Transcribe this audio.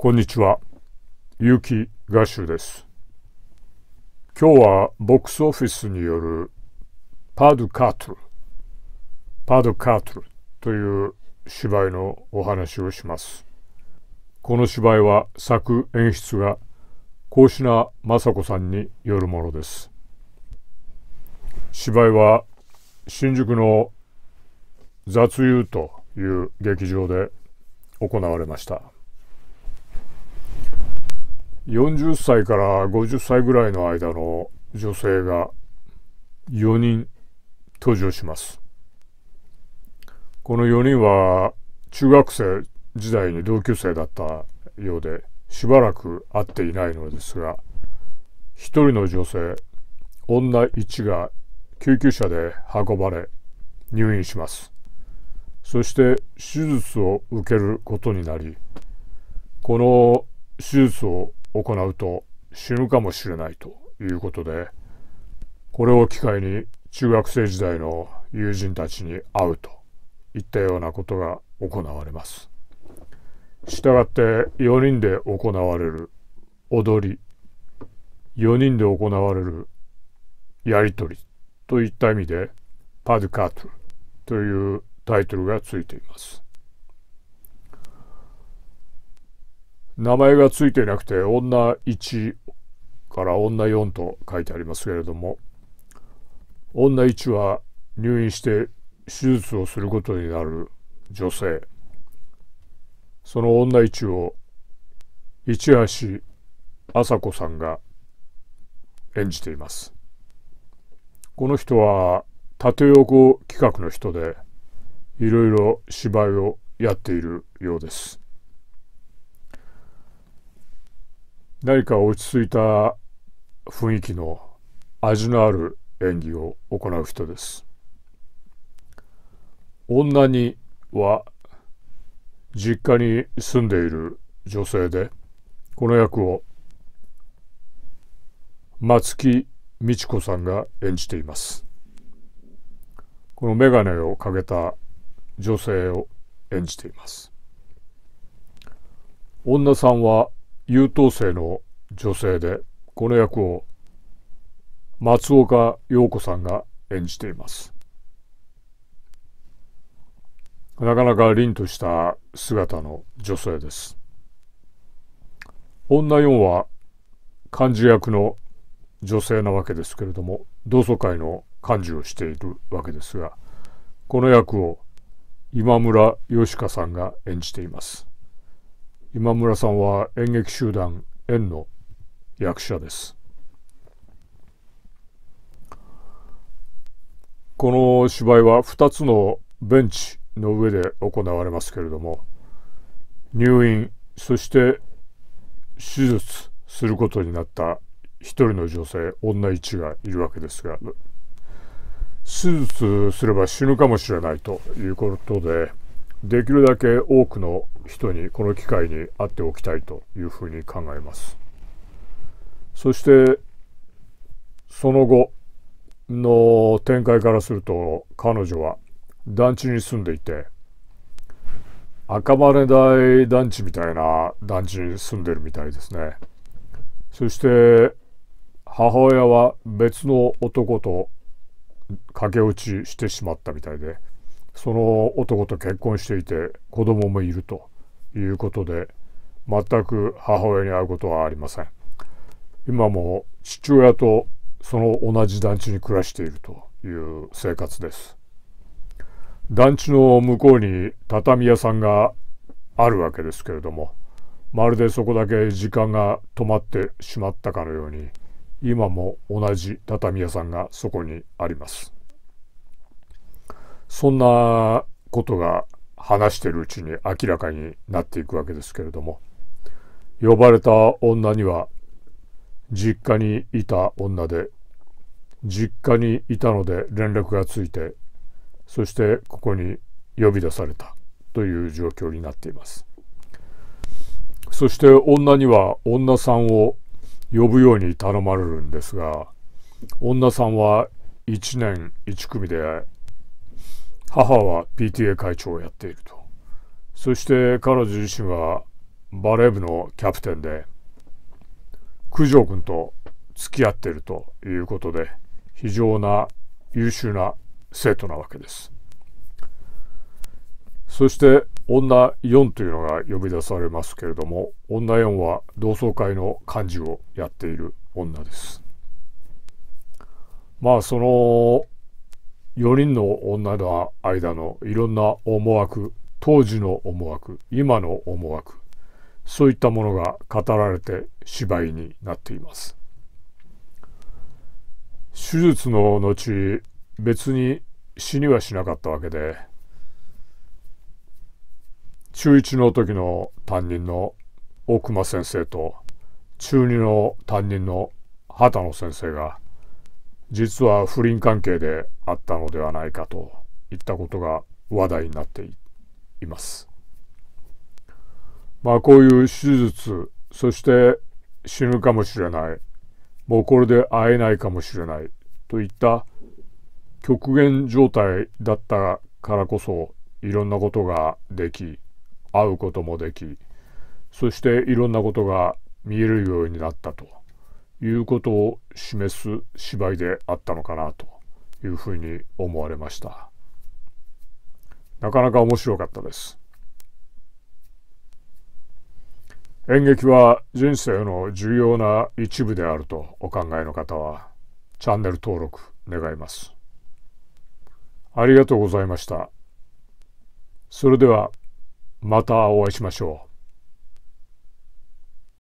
こんにちは。結城ガッです。今日はボックスオフィスによるパドカトル、パドカトルという芝居のお話をします。この芝居は作演出が高品雅子さんによるものです。芝居は新宿の雑誘という劇場で行われました。40歳から50歳ぐらいの間の女性が4人登場します。この4人は中学生時代に同級生だったようでしばらく会っていないのですが1人の女性女1が救急車で運ばれ入院しますそして手術を受けることになりこの手術を行うと死ぬかもしれないということでこれを機会に中学生時代の友人たちに会うといったようなことが行われます。したがって4人で行われる踊り4人で行われるやり取りといった意味でパドカートというタイトルがついています。名前がついていなくて女1から女4と書いてありますけれども女1は入院して手術をすることになる女性その女1を市橋麻子さんが演じていますこの人は縦横企画の人でいろいろ芝居をやっているようです。何か落ち着いた雰囲気の味のある演技を行う人です。女には実家に住んでいる女性でこの役を松木美智子さんが演じていますこの眼鏡をかけた女性を演じています女さんは優等生の女性でこの役を松岡洋子さんが演じていますなかなか凛とした姿の女性です女4は漢字役の女性なわけですけれども同窓会の幹事をしているわけですがこの役を今村義香さんが演じています今村さんは演劇集団円の役者ですこの芝居は2つのベンチの上で行われますけれども入院そして手術することになった一人の女性女一がいるわけですが手術すれば死ぬかもしれないということでできるだけ多くの人にこの機会に会っておきたいというふうに考えますそしてその後の展開からすると彼女は団地に住んでいて赤羽台団地みたいな団地に住んでるみたいですねそして母親は別の男と駆け落ちしてしまったみたいでその男と結婚していて子供もいるということで全く母親に会うことはありません今も父親とその同じ団地に暮らしているという生活です団地の向こうに畳屋さんがあるわけですけれどもまるでそこだけ時間が止まってしまったかのように今も同じ畳屋さんがそこにありますそんなことが話してるうちに明らかになっていくわけですけれども呼ばれた女には実家にいた女で実家にいたので連絡がついてそしてここに呼び出されたという状況になっていますそして女には女さんを呼ぶように頼まれるんですが女さんは1年1組で母は PTA 会長をやっているとそして彼女自身はバレー部のキャプテンで九条君と付き合っているということで非常な優秀な生徒なわけですそして女4というのが呼び出されますけれども女4は同窓会の幹事をやっている女ですまあその4人の女の間のいろんな思惑当時の思惑今の思惑そういったものが語られて芝居になっています手術の後別に死にはしなかったわけで中1の時の担任の大隈先生と中2の担任の畑野先生が実は不倫関係であったのではないかといったことが話題になっています。まあこういう手術そして死ぬかもしれないもうこれで会えないかもしれないといった極限状態だったからこそいろんなことができ会うこともできそしていろんなことが見えるようになったということを示す芝居であったのかなというふうに思われましたなかなか面白かったです演劇は人生の重要な一部であるとお考えの方はチャンネル登録願いますありがとうございましたそれではまたお会いしましょう